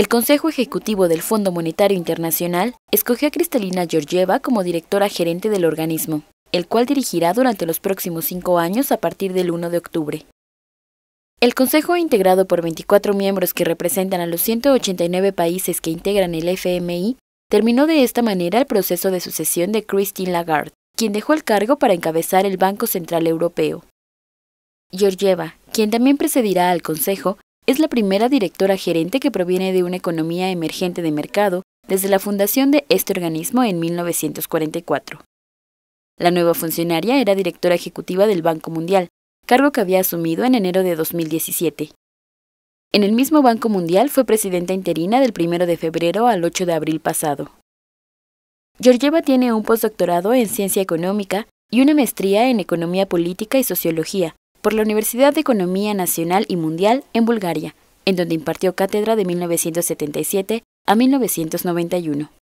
El Consejo Ejecutivo del Fondo Monetario Internacional escogió a Cristalina Georgieva como directora gerente del organismo, el cual dirigirá durante los próximos cinco años a partir del 1 de octubre. El Consejo, integrado por 24 miembros que representan a los 189 países que integran el FMI, terminó de esta manera el proceso de sucesión de Christine Lagarde, quien dejó el cargo para encabezar el Banco Central Europeo. Georgieva, quien también precedirá al Consejo, es la primera directora gerente que proviene de una economía emergente de mercado desde la fundación de este organismo en 1944. La nueva funcionaria era directora ejecutiva del Banco Mundial, cargo que había asumido en enero de 2017. En el mismo Banco Mundial fue presidenta interina del 1 de febrero al 8 de abril pasado. Georgieva tiene un postdoctorado en ciencia económica y una maestría en economía política y sociología, por la Universidad de Economía Nacional y Mundial en Bulgaria, en donde impartió cátedra de 1977 a 1991.